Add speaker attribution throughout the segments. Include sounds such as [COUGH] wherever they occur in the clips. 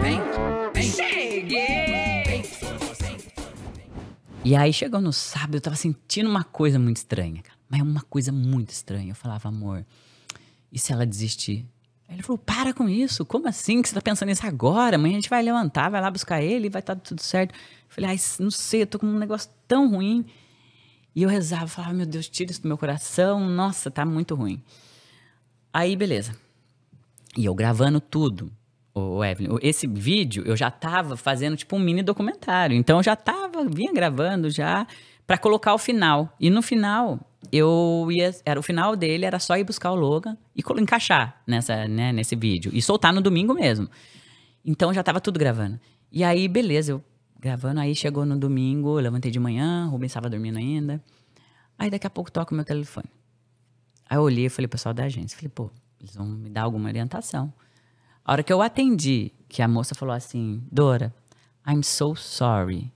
Speaker 1: Vem, vem. Cheguei! e aí chegou no sábado, eu tava sentindo uma coisa muito estranha, cara. Mas uma coisa muito estranha. Eu falava, amor, e se ela desistir? ele falou, para com isso, como assim que você tá pensando nisso agora? Amanhã a gente vai levantar, vai lá buscar ele, vai estar tá tudo certo. Eu falei, ai, não sei, eu tô com um negócio tão ruim. E eu rezava, falava, meu Deus, tira isso do meu coração, nossa, tá muito ruim. Aí, beleza. E eu gravando tudo o Evelyn, esse vídeo eu já estava fazendo tipo um mini documentário. Então eu já estava, vinha gravando já para colocar o final. E no final eu ia, era o final dele, era só ir buscar o Logan e encaixar nessa, né, nesse vídeo e soltar no domingo mesmo. Então já estava tudo gravando. E aí beleza, eu gravando, aí chegou no domingo, levantei de manhã, o Rubens estava dormindo ainda. Aí daqui a pouco toca o meu telefone. Aí eu olhei e falei, pessoal da agência, falei, pô, eles vão me dar alguma orientação. A hora que eu atendi, que a moça falou assim, Dora, I'm so sorry.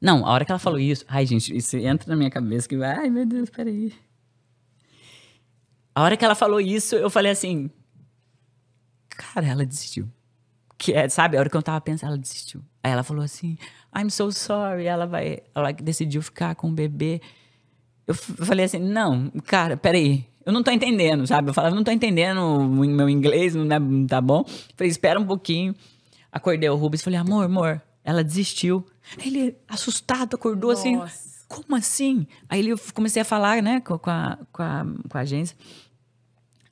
Speaker 1: Não, a hora que ela falou isso, ai gente, isso entra na minha cabeça que vai, ai meu Deus, peraí. A hora que ela falou isso, eu falei assim, cara, ela desistiu. Que é, sabe, a hora que eu tava pensando, ela desistiu. Aí ela falou assim, I'm so sorry, ela vai, ela decidiu ficar com o bebê. Eu falei assim, não, cara, peraí, eu não tô entendendo, sabe? Eu falava, não tô entendendo, meu inglês não é, tá bom. Falei, espera um pouquinho. Acordei o Rubens, falei, amor, amor, ela desistiu. Ele, assustado, acordou assim, Nossa. assim, como assim? Aí eu comecei a falar, né, com a, com a, com a agência.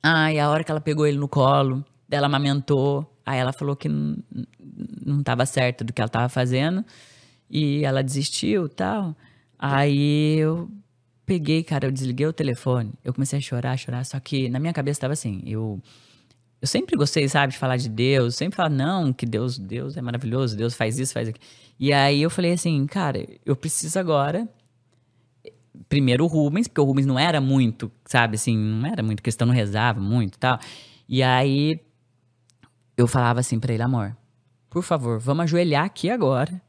Speaker 1: Aí ah, a hora que ela pegou ele no colo, dela amamentou, aí ela falou que não estava certo do que ela estava fazendo e ela desistiu tal. Aí eu peguei, cara, eu desliguei o telefone, eu comecei a chorar, chorar, só que na minha cabeça estava assim, eu eu sempre gostei, sabe, de falar de Deus, sempre falar não, que Deus, Deus é maravilhoso, Deus faz isso, faz aquilo. E aí eu falei assim, cara, eu preciso agora primeiro o Rubens, porque o Rubens não era muito, sabe, assim, não era muito questão, não rezava muito, tal. E aí eu falava assim para ele, amor, por favor, vamos ajoelhar aqui agora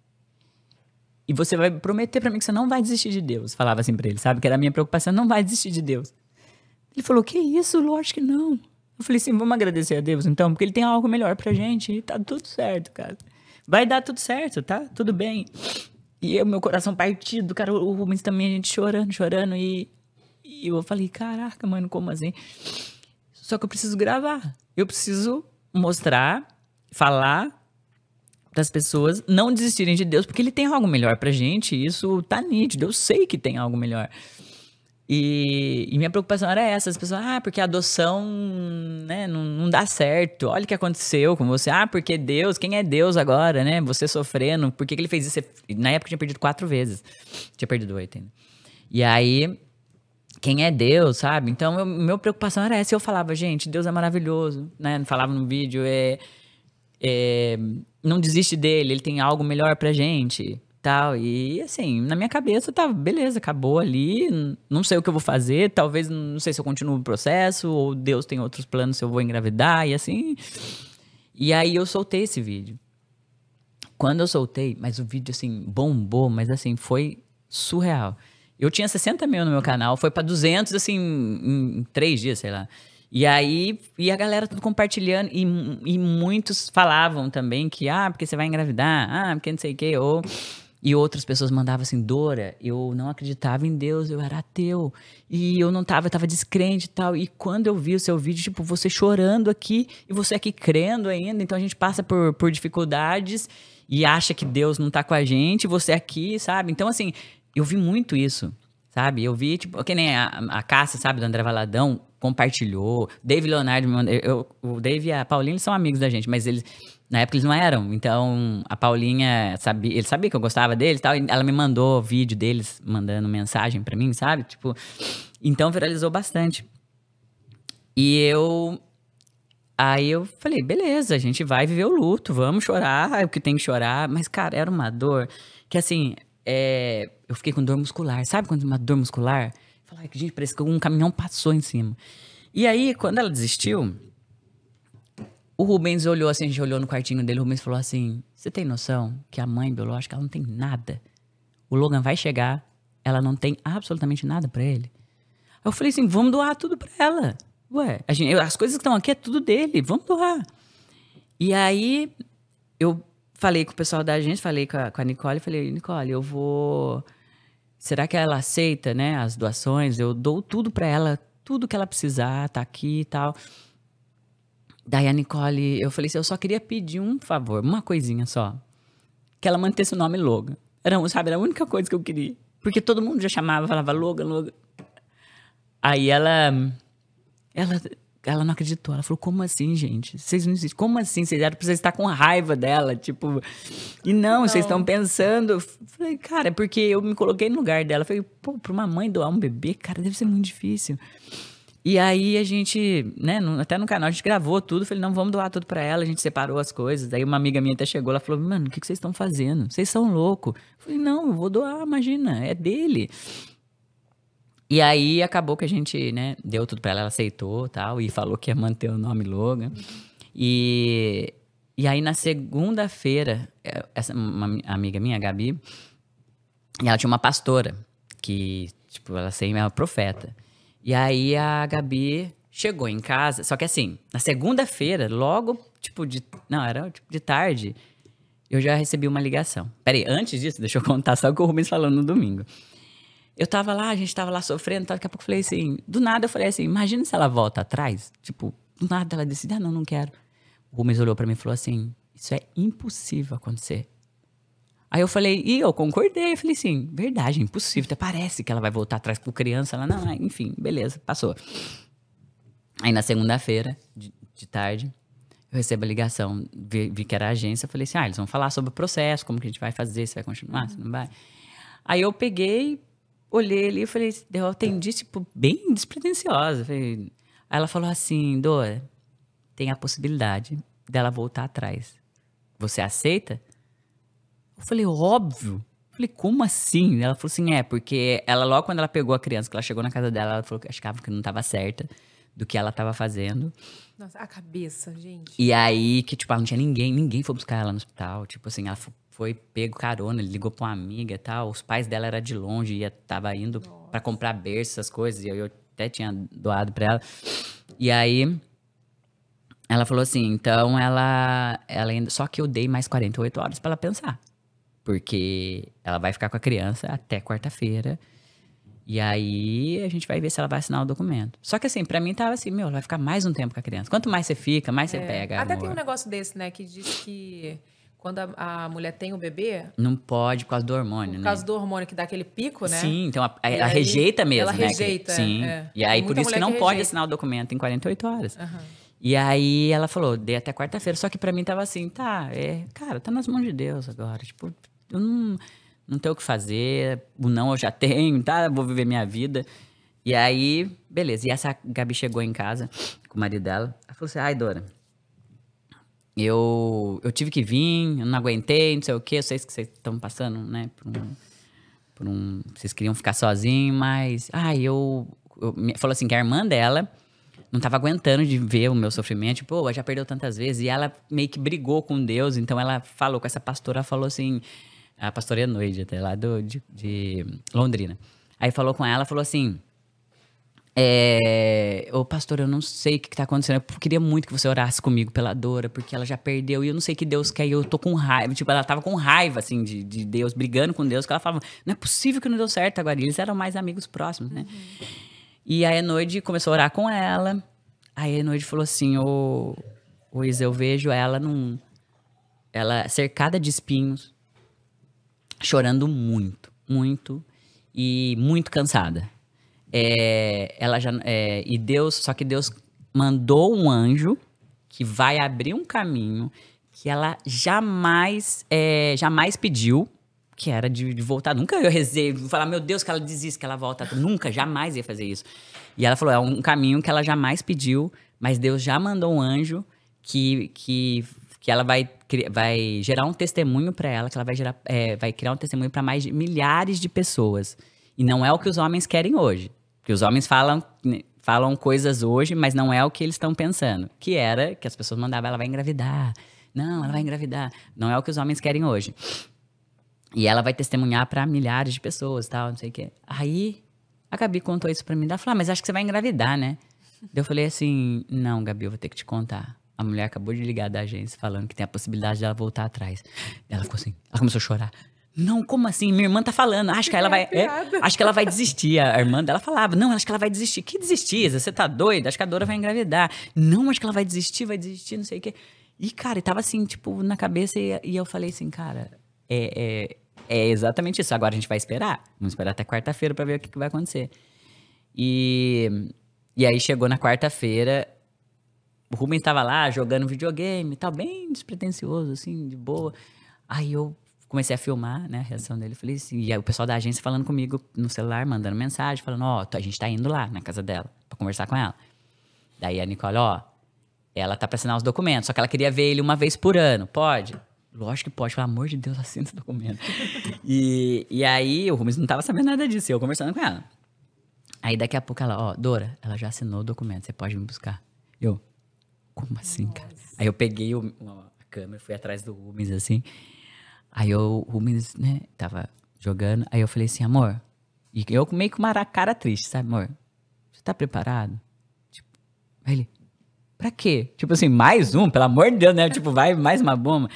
Speaker 1: e você vai prometer para mim que você não vai desistir de Deus. Falava assim para ele, sabe? Que era a minha preocupação, não vai desistir de Deus. Ele falou: Que isso? Lógico que não. Eu falei assim: Vamos agradecer a Deus então, porque ele tem algo melhor pra gente e tá tudo certo, cara. Vai dar tudo certo, tá? Tudo bem. E eu, meu coração partido, cara, o Rubens também, a gente chorando, chorando. E, e eu falei: Caraca, mano, como assim? Só que eu preciso gravar. Eu preciso mostrar, falar para as pessoas não desistirem de Deus, porque ele tem algo melhor pra gente, isso tá nítido, eu sei que tem algo melhor. E, e minha preocupação era essa, as pessoas, ah, porque a adoção né, não, não, dá certo, olha o que aconteceu com você, ah, porque Deus, quem é Deus agora, né? Você sofrendo, por que, que ele fez isso? Na época eu tinha perdido quatro vezes, tinha perdido oito ainda. E aí, quem é Deus, sabe? Então, eu, minha preocupação era essa, eu falava, gente, Deus é maravilhoso, né? Falava no vídeo, é é, não desiste dele, ele tem algo melhor pra gente. Tal. E assim, na minha cabeça tá, beleza, acabou ali, não sei o que eu vou fazer, talvez não sei se eu continuo o processo, ou Deus tem outros planos se eu vou engravidar, e assim. E aí eu soltei esse vídeo. Quando eu soltei, mas o vídeo assim, bombou, mas assim, foi surreal. Eu tinha 60 mil no meu canal, foi para 200 assim, em, em três dias, sei lá. E aí, e a galera tudo compartilhando, e, e muitos falavam também que, ah, porque você vai engravidar, ah, porque não sei o quê, ou... E outras pessoas mandavam assim, Dora, eu não acreditava em Deus, eu era ateu. E eu não tava, eu tava descrente e tal. E quando eu vi o seu vídeo, tipo, você chorando aqui e você aqui crendo ainda. Então a gente passa por, por dificuldades e acha que Deus não tá com a gente, você aqui, sabe? Então, assim, eu vi muito isso. Sabe? Eu vi, tipo, que nem a, a Cássia, sabe, do André Valadão, compartilhou. Dave Leonardo, eu, o Dave e a Paulinha são amigos da gente, mas eles na época eles não eram. Então a Paulinha sabia, ele sabia que eu gostava deles, tal. E ela me mandou vídeo deles mandando mensagem para mim, sabe? Tipo, então viralizou bastante. E eu aí eu falei, beleza, a gente vai viver o luto, vamos chorar, é o que tem que chorar, mas cara, era uma dor que assim, é, eu fiquei com dor muscular. Sabe quando uma dor muscular? Falar ah, gente parece que um caminhão passou em cima. E aí quando ela desistiu, o Rubens olhou assim, a gente olhou no quartinho dele, o Rubens falou assim: "Você tem noção que a mãe biológica ela não tem nada? O Logan vai chegar, ela não tem absolutamente nada para ele." Aí eu falei assim: "Vamos doar tudo para ela." Ué, gente, as coisas que estão aqui é tudo dele, vamos doar. E aí eu falei com o pessoal da agência, falei com a, com a Nicole, falei, Nicole, eu vou. Será que ela aceita, né, as doações? Eu dou tudo para ela, tudo que ela precisar, tá aqui e tal. Daí a Nicole, eu falei assim, eu só queria pedir um favor, uma coisinha só. Que ela mantesse o nome Logan. Era, sabe, era a única coisa que eu queria. Porque todo mundo já chamava, falava Logan, Logan. Aí ela, ela ela não acreditou. Ela falou: como assim, gente? Vocês não existem. Como assim? Vocês eram pra estar tá com raiva dela, tipo. E não, não. vocês estão pensando. falei, cara, é porque eu me coloquei no lugar dela. falei, pô, pra uma mãe doar um bebê, cara, deve ser muito difícil. E aí a gente, né, até no canal a gente gravou tudo, falei, não, vamos doar tudo para ela, a gente separou as coisas. Daí uma amiga minha até chegou, ela falou, mano, o que, que vocês estão fazendo? Vocês são loucos. Falei, não, eu vou doar, imagina, é dele. E aí acabou que a gente, né, deu tudo para ela, ela aceitou tal, e falou que ia manter o nome Logan. E, e aí na segunda-feira, é, essa, uma amiga minha, a Gabi, ela tinha uma pastora, que, tipo, ela sempre era profeta. E aí a Gabi chegou em casa, só que assim, na segunda-feira, logo, tipo, de. Não, era tipo, de tarde, eu já recebi uma ligação. Peraí, antes disso, deixa eu contar só o que o Rubens falou no domingo. Eu tava lá, a gente tava lá sofrendo, daqui a pouco eu falei assim, do nada eu falei assim, imagina se ela volta atrás, tipo, do nada ela decide, ah, não, não quero. O Gomes olhou para mim e falou assim, isso é impossível acontecer. Aí eu falei, e eu concordei, eu falei assim, verdade, é impossível, até parece que ela vai voltar atrás com criança, ela, não, enfim, beleza, passou. Aí na segunda-feira, de, de tarde, eu recebo a ligação, vi, vi, que era a agência, falei assim, ah, eles vão falar sobre o processo, como que a gente vai fazer, se vai continuar, se não vai. Aí eu peguei, olhei ali e falei, eu atendi, tipo, bem despretensiosa. aí ela falou assim, Dora, tem a possibilidade dela voltar atrás. Você aceita? Eu falei, óbvio. Eu falei, como assim? Ela falou assim, é, porque ela logo quando ela pegou a criança, que ela chegou na casa dela, ela falou que achava que não estava certa do que ela estava fazendo. Nossa, a cabeça, gente. E aí que, tipo, ela não tinha ninguém, ninguém foi buscar ela no hospital. Tipo assim, ela foi pego carona, ligou pra uma amiga e tal. Os pais dela eram de longe, ia, tava indo para comprar berço, essas coisas, e eu, eu até tinha doado pra ela. E aí ela falou assim, então ela, ela ainda, só que eu dei mais 48 horas para ela pensar. Porque ela vai ficar com a criança até quarta-feira. E aí a gente vai ver se ela vai assinar o documento. Só que assim, para mim tava assim, meu, ela vai ficar mais um tempo com a criança. Quanto mais você fica, mais é, você pega. Até amor. tem um negócio desse, né, que diz que quando a, a, mulher tem o bebê. Não pode, por causa do hormônio, por né? Por causa do hormônio que dá aquele pico, né? Sim, então a, a, ela aí, rejeita mesmo. Ela né? rejeita. Sim. É. E aí, por isso que não que pode assinar o documento em 48 horas. Uhum. E aí ela falou, dei até quarta-feira, só que para mim tava assim, tá, é, cara, tá nas mãos de Deus agora. Tipo, eu não, não tenho o que fazer, o não eu já [LAUGHS] tenho, tá? Vou viver minha vida. E aí, beleza. E essa Gabi chegou em casa com o marido dela. Ela falou assim: ai, Dora, eu, eu tive que vir, eu não aguentei, não sei o quê. Eu sei que vocês estão passando, né? Por um, por um, vocês queriam ficar sozinhos, mas. Ai, eu. eu falou assim que a irmã dela não estava aguentando de ver o meu sofrimento. Tipo, oh, já perdeu tantas vezes. E ela meio que brigou com Deus. Então ela falou com essa pastora, falou assim. A é Noide, até lá do, de, de Londrina. Aí falou com ela, falou assim. É, ô pastor, eu não sei o que, está acontecendo. Eu queria muito que você orasse comigo pela Dora, porque ela já perdeu e eu não sei o que Deus quer. E eu tô com raiva. Tipo, ela tava com raiva, assim, de, de Deus, brigando com Deus, que ela falava, não é possível que não deu certo agora. eles eram mais amigos próximos, né? Uhum. E aí, a noite começou a orar com ela. Aí, a noite falou assim: Ô, ô Isa, eu vejo ela num. Ela cercada de espinhos, chorando muito, muito, e muito cansada é, ela já é, e Deus, só que Deus mandou um anjo que vai abrir um caminho que ela jamais é, jamais pediu, que era de, de, voltar. Nunca eu rezei, falar, meu Deus, que ela desiste, que ela volta. Nunca, jamais ia fazer isso. E ela falou, é um caminho que ela jamais pediu, mas Deus já mandou um anjo que, que, que ela vai, vai gerar um testemunho para ela, que ela vai, gerar, é, vai criar um testemunho para mais de milhares de pessoas. E não é o que os homens querem hoje. Porque os homens falam, né, falam coisas hoje, mas não é o que eles estão pensando. Que era que as pessoas mandavam, ela vai engravidar. Não, ela vai engravidar. Não é o que os homens querem hoje. E ela vai testemunhar para milhares de pessoas, tal, não sei o quê. Aí a Gabi contou isso para mim, ela falou: ah, "Mas acho que você vai engravidar, né?" eu falei assim: "Não, Gabi, eu vou ter que te contar. A mulher acabou de ligar da agência falando que tem a possibilidade dela voltar atrás." Ela ficou assim, ela começou a chorar. Não, como assim? Minha irmã tá falando. Acho que ela vai. É, acho que ela vai desistir. A irmã dela falava: Não, acho que ela vai desistir. Que desistir? Você tá doida? Acho que a Dora vai engravidar. Não, acho que ela vai desistir, vai desistir, não sei o quê. E, cara, tava assim, tipo, na cabeça. E, e eu falei assim, cara, é, é, é, exatamente isso. Agora a gente vai esperar. Vamos esperar até quarta-feira para ver o que, que vai acontecer. E, e aí chegou na quarta-feira, o Rubens estava lá jogando videogame e tal, bem despretensioso, assim, de boa. Aí eu comecei a filmar, né, a reação dele. Falei assim, e aí o pessoal da agência falando comigo no celular, mandando mensagem, falando, ó, oh, a gente tá indo lá na casa dela para conversar com ela. Daí a Nicole, ó, ela tá para assinar os documentos, só que ela queria ver ele uma vez por ano, pode? Lógico que pode, pelo amor de Deus, [LAUGHS] assina esse documento. e, e aí o Rubens não tava sabendo nada disso, eu conversando com ela. Aí daqui a pouco ela, ó, Dora, ela já assinou o documento, você pode me buscar. Eu, como assim, Nossa. cara? Aí eu peguei o, a câmera, fui atrás do Rubens, assim, Aí eu, o Rubens, né, tava jogando. Aí eu falei assim, amor. E eu meio com uma cara triste, sabe, amor? Você tá preparado? Tipo, aí ele, pra quê? Tipo assim, mais um, pelo amor de Deus, né? Tipo, vai mais uma bomba.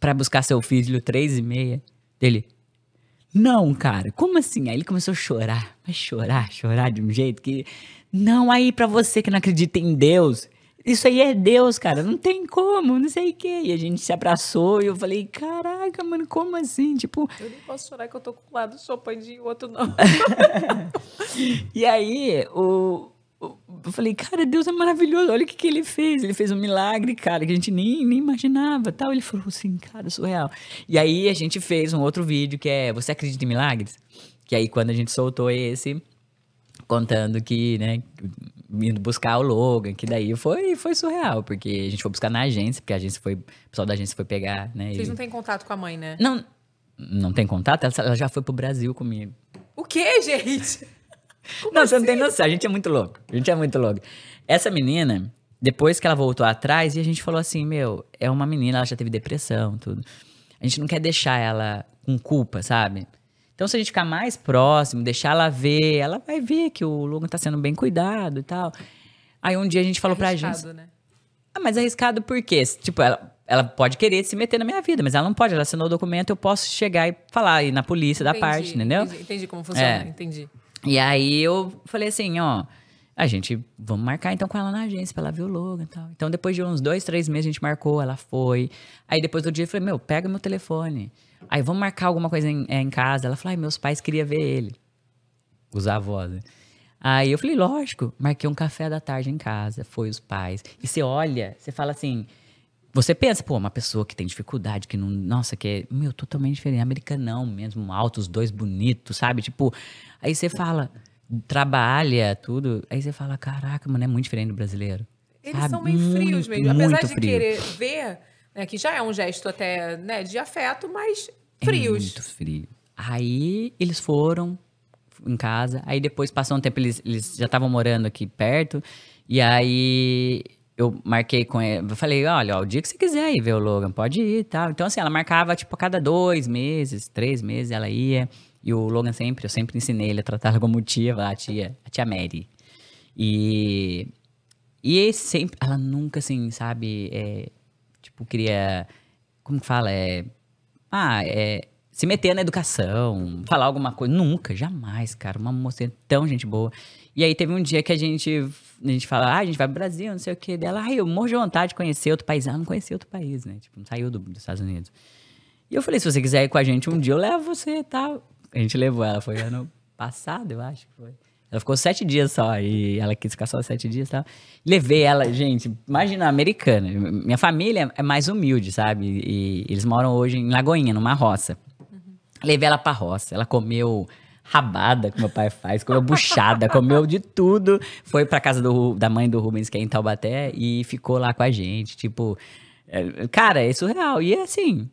Speaker 1: Pra buscar seu filho, três e meia. Dele, não, cara, como assim? Aí ele começou a chorar, mas chorar, chorar de um jeito que. Não, aí para você que não acredita em Deus, isso aí é Deus, cara, não tem como, não sei o quê. E a gente se abraçou e eu falei, caraca, mano, como assim? Tipo. Eu nem posso chorar que eu tô com um lado chopando e o outro não. [LAUGHS] e aí, o. Eu falei, cara, Deus é maravilhoso, olha o que, que ele fez. Ele fez um milagre, cara, que a gente nem, nem imaginava tal. Ele falou assim, cara, surreal. E aí a gente fez um outro vídeo que é Você acredita em milagres? Que aí quando a gente soltou esse, contando que, né, indo buscar o Logan, que daí foi, foi surreal, porque a gente foi buscar na agência, porque a agência foi. O pessoal da agência foi pegar, né? Vocês e... não têm contato com a mãe, né? Não, não tem contato? Ela, ela já foi pro Brasil comigo. O quê, gente? [LAUGHS] Como não, assim? você não tem assim? noção. A gente é muito louco. A gente é muito louco. Essa menina, depois que ela voltou atrás, e a gente falou assim: meu, é uma menina, ela já teve depressão, tudo. A gente não quer deixar ela com culpa, sabe? Então, se a gente ficar mais próximo, deixar ela ver, ela vai ver que o Logan tá sendo bem cuidado e tal. Aí um dia a gente falou arriscado, pra gente. Né? Ah, mas arriscado por quê? Tipo, ela, ela pode querer se meter na minha vida, mas ela não pode. Ela assinou o documento, eu posso chegar e falar e na polícia da parte, entendeu? Entendi, entendi como funciona, é. entendi. E aí eu falei assim, ó. A gente, vamos marcar então com ela na agência, pra ela ver o logo e tal. Então, depois de uns dois, três meses, a gente marcou, ela foi. Aí, depois do dia, eu falei, meu, pega meu telefone. Aí, vamos marcar alguma coisa em, é, em casa. Ela falou, ai, meus pais queriam ver ele. Os avós, né? Aí eu falei, lógico, marquei um café da tarde em casa, foi os pais. E você olha, você fala assim, você pensa, pô, uma pessoa que tem dificuldade, que não, nossa, que é, meu, totalmente diferente, americanão mesmo, alto, os dois bonitos, sabe? Tipo, aí você fala, trabalha, tudo. Aí você fala, caraca, mano, é muito diferente do brasileiro. Eles Sabe? são meio frios mesmo. Apesar de frio. querer ver, né, que já é um gesto até né, de afeto, mas é frios. É muito frio. Aí eles foram em casa. Aí depois passou um tempo, eles, eles já estavam morando aqui perto. E aí eu marquei com ele eu falei, olha, ó, o dia que você quiser ir ver o Logan, pode ir e tal. Então, assim, ela marcava, tipo, a cada dois meses, três meses ela ia. E o Logan sempre, eu sempre ensinei ele a tratar [LAUGHS] como tia, a tia, a tia Mary. E. E sempre. Ela nunca, assim, sabe? É, tipo, queria. Como que fala? É. Ah, é se meter na educação, falar alguma coisa. Nunca, jamais, cara. Uma moça tão gente boa. E aí teve um dia que a gente, a gente fala, ah, a gente vai pro Brasil, não sei o quê. Dela, ai, eu morro de vontade de conhecer outro país. Ah, não conheci outro país, né? Tipo, não saiu do, dos Estados Unidos. E eu falei, se você quiser ir com a gente um dia, eu levo você tá? tal. A gente levou ela, foi ano passado, eu acho que foi. Ela ficou sete dias só, e ela quis ficar só sete dias e tá? tal. Levei ela, gente, imagina, americana. Minha família é mais humilde, sabe? E eles moram hoje em Lagoinha, numa roça. Uhum. Levei ela pra roça, ela comeu rabada que meu pai faz, comeu buchada, comeu de tudo. Foi pra casa do, da mãe do Rubens, que é em Taubaté, e ficou lá com a gente, tipo... É, cara, é surreal. E é assim,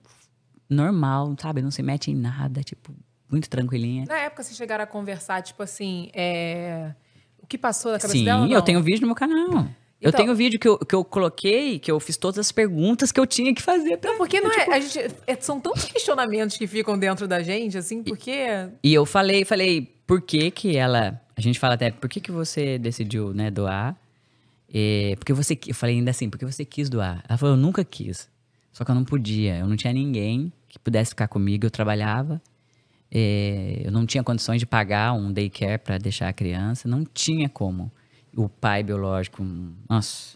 Speaker 1: normal, sabe? Não se mete em nada, tipo, muito tranquilinha. Na época, vocês chegaram a conversar, tipo assim, é... o que passou na cabeça Sim, dela? Sim, eu tenho vídeo no meu canal. Então, eu tenho um vídeo que eu, que eu coloquei, que eu fiz todas as perguntas que eu tinha que fazer. Pra, não, porque não é, tipo... é, gente, é, São tantos questionamentos que ficam dentro da gente, assim, porque. E, e eu falei, falei, por que que ela. A gente fala até, por que que você decidiu, né, doar? É, porque você. Eu falei ainda assim, porque você quis doar. Ela falou, eu nunca quis. Só que eu não podia. Eu não tinha ninguém que pudesse ficar comigo. Eu trabalhava. É, eu não tinha condições de pagar um daycare para deixar a criança, não tinha como. O pai biológico, nossa,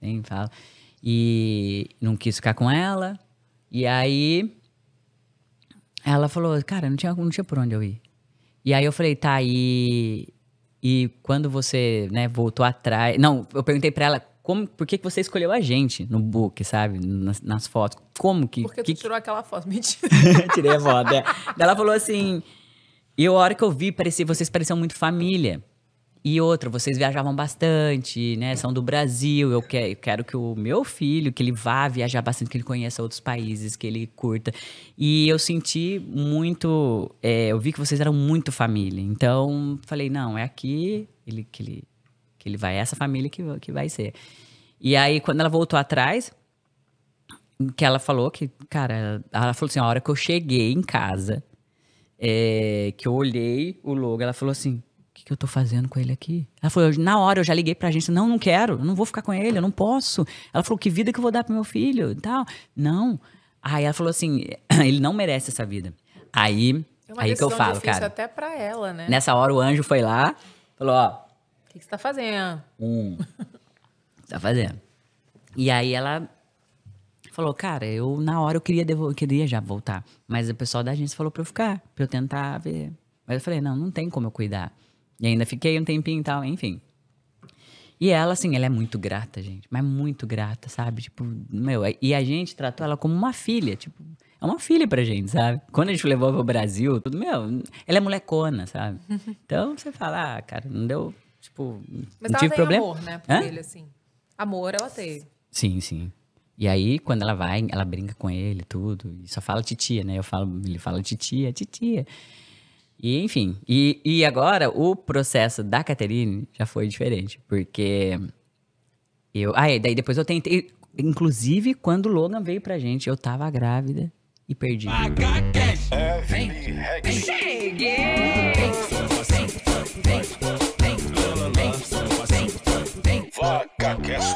Speaker 1: nem fala. E não quis ficar com ela. E aí ela falou, cara, não tinha, não tinha por onde eu ir. E aí eu falei, tá, e, e quando você né, voltou atrás. Não, eu perguntei para ela como, por que, que você escolheu a gente no book, sabe? Nas, nas fotos. Como que. Porque que, tu tirou aquela foto, [LAUGHS] mentira. [LAUGHS] Tirei a foto. É. Ela falou assim. E a hora que eu vi, parecia, vocês pareciam muito família. E outra, vocês viajavam bastante, né? São do Brasil. Eu, que, eu quero que o meu filho, que ele vá viajar bastante, que ele conheça outros países, que ele curta. E eu senti muito. É, eu vi que vocês eram muito família. Então, falei, não, é aqui ele, que ele que ele vai, é essa família que, que vai ser. E aí, quando ela voltou atrás, que ela falou que, cara, ela falou assim: a hora que eu cheguei em casa, é, que eu olhei o logo, ela falou assim: o que, que, eu tô fazendo com ele aqui? Ela falou: na hora eu já liguei pra agência: não, não quero, eu não vou ficar com ele, eu não posso. Ela falou: que vida que eu vou dar pro meu filho e tal. Não. Aí ela falou assim: [CLEARS THROAT] ele não merece essa vida. Aí, é aí que eu falo, cara. até pra ela, né? Nessa hora o anjo foi lá, falou: ó que, que você tá fazendo? Um. [LAUGHS] tá fazendo. E aí ela falou, cara, eu na hora eu queria queria já voltar. Mas o pessoal da agência falou pra eu ficar, pra eu tentar ver. Mas eu falei, não, não tem como eu cuidar. E ainda fiquei um tempinho e tal, enfim. E ela, assim, ela é muito grata, gente. Mas muito grata, sabe? Tipo, meu, e a gente tratou ela como uma filha, tipo, é uma filha pra gente, sabe? Quando a gente levou pro Brasil, tudo, meu, ela é molecona, sabe? [LAUGHS] Então você fala, ah, cara, não deu tipo, Mas não tive problema. amor, né, por Hã? ele, assim. Amor ela teve. Sim, sim. E aí, quando ela vai, ela brinca com ele, tudo. E só fala titia, né? Eu falo, ele fala titia, titia. E, enfim. E, e agora, o processo da Caterine já foi diferente. Porque eu... Ah, e daí depois eu tentei... Inclusive, quando o Logan veio pra gente, eu tava grávida e perdi. É, vem, vem, cheguei! Vem, vem, vem. Got guess.